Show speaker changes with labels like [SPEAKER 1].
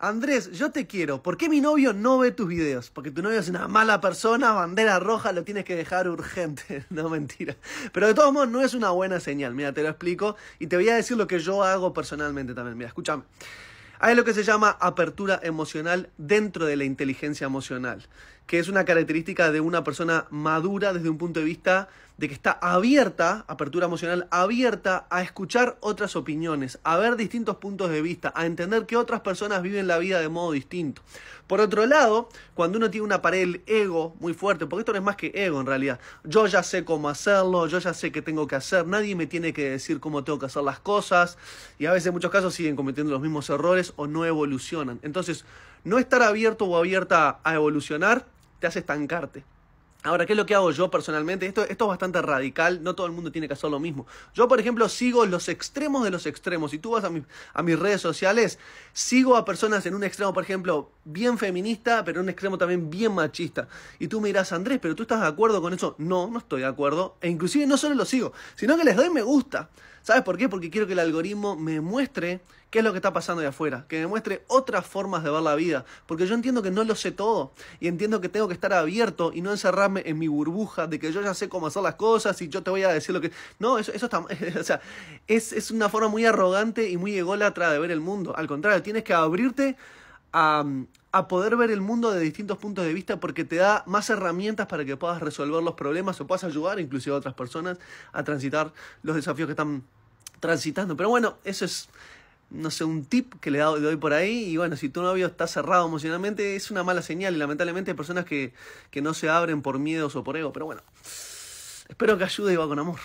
[SPEAKER 1] Andrés, yo te quiero. ¿Por qué mi novio no ve tus videos? Porque tu novio es una mala persona, bandera roja, lo tienes que dejar urgente. no, mentira. Pero de todos modos, no es una buena señal. Mira, te lo explico y te voy a decir lo que yo hago personalmente también. Mira, escúchame. Hay lo que se llama apertura emocional dentro de la inteligencia emocional, que es una característica de una persona madura desde un punto de vista de que está abierta, apertura emocional, abierta a escuchar otras opiniones, a ver distintos puntos de vista, a entender que otras personas viven la vida de modo distinto. Por otro lado, cuando uno tiene una pared ego muy fuerte, porque esto no es más que ego en realidad, yo ya sé cómo hacerlo, yo ya sé qué tengo que hacer, nadie me tiene que decir cómo tengo que hacer las cosas, y a veces en muchos casos siguen cometiendo los mismos errores o no evolucionan. Entonces, no estar abierto o abierta a evolucionar te hace estancarte. Ahora, ¿qué es lo que hago yo personalmente? Esto, esto es bastante radical, no todo el mundo tiene que hacer lo mismo. Yo, por ejemplo, sigo los extremos de los extremos. Si tú vas a, a mis redes sociales, sigo a personas en un extremo, por ejemplo, bien feminista, pero en un extremo también bien machista. Y tú me dirás, Andrés, ¿pero tú estás de acuerdo con eso? No, no estoy de acuerdo. E inclusive no solo lo sigo, sino que les doy me gusta. ¿Sabes por qué? Porque quiero que el algoritmo me muestre qué es lo que está pasando de afuera, que me muestre otras formas de ver la vida. Porque yo entiendo que no lo sé todo y entiendo que tengo que estar abierto y no encerrar en mi burbuja de que yo ya sé cómo hacer las cosas y yo te voy a decir lo que... No, eso, eso está... o sea, es, una forma muy arrogante y muy ególatra de ver el mundo. Al contrario, tienes que abrirte a, a, poder ver el mundo de distintos puntos de vista porque te da más herramientas para que puedas resolver los problemas o puedas ayudar inclusive a otras personas a transitar los desafíos que están transitando. Pero bueno, eso es no sé, un tip que le doy por ahí. Y bueno, si tu novio está cerrado emocionalmente, es una mala señal. Y lamentablemente hay personas que, no se abren por miedos o por ego. Pero bueno, espero que ayude y va con amor.